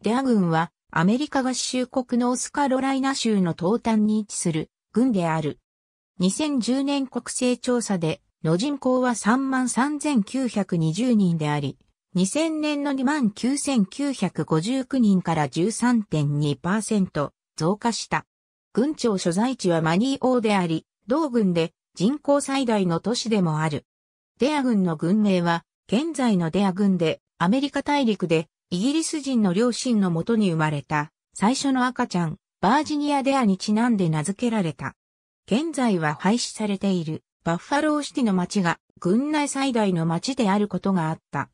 デア軍はアメリカ合衆国のオスカロライナ州の東端に位置する軍である。2010年国勢調査での人口は33,920人であり、2000年の29,959人から13.2%増加した。軍庁所在地はマニー王であり、同軍で人口最大の都市でもある。デア軍の軍名は、現在のデア軍で、アメリカ大陸でイギリス人の両親のもとに生まれた最初の赤ちゃん、バージニア・デアにちなんで名付けられた。現在は廃止されているバッファローシティの町が軍内最大の町であることがあった。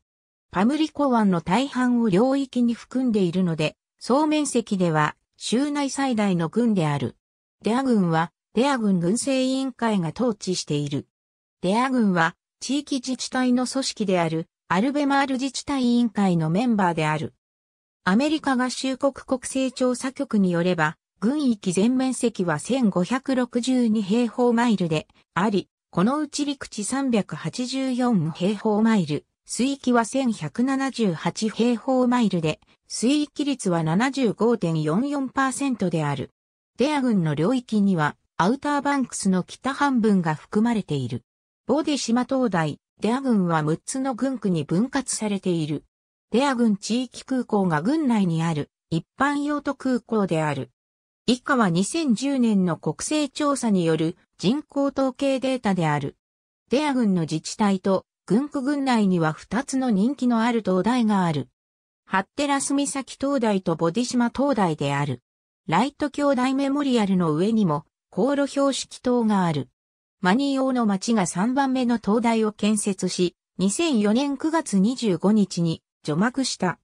パムリコ湾の大半を領域に含んでいるので、総面積では州内最大の軍である。デア軍はデア軍軍政委員会が統治している。デア軍は地域自治体の組織であるアルベマール自治体委員会のメンバーである。アメリカ合衆国国勢調査局によれば、軍域全面積は1562平方マイルであり、このうち陸地384平方マイル、水域は1178平方マイルで、水域率は75.44%である。デア軍の領域には、アウターバンクスの北半分が含まれている。ボディ島灯台、デア郡は6つの郡区に分割されている。デア郡地域空港が郡内にある一般用途空港である。以下は2010年の国勢調査による人口統計データである。デア郡の自治体と郡区郡内には2つの人気のある灯台がある。ハッテラス岬灯台とボディ島灯台である。ライト兄弟メモリアルの上にも航路標識灯がある。マニー王の町が3番目の灯台を建設し、2004年9月25日に除幕した。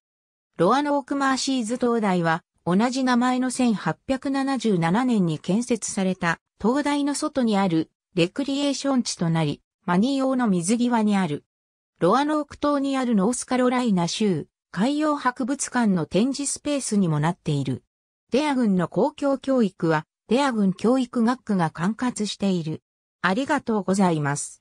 ロアノークマーシーズ灯台は、同じ名前の1877年に建設された灯台の外にあるレクリエーション地となり、マニー王の水際にある。ロアノーク島にあるノースカロライナ州海洋博物館の展示スペースにもなっている。デア軍の公共教育は、デア軍教育学区が管轄している。ありがとうございます。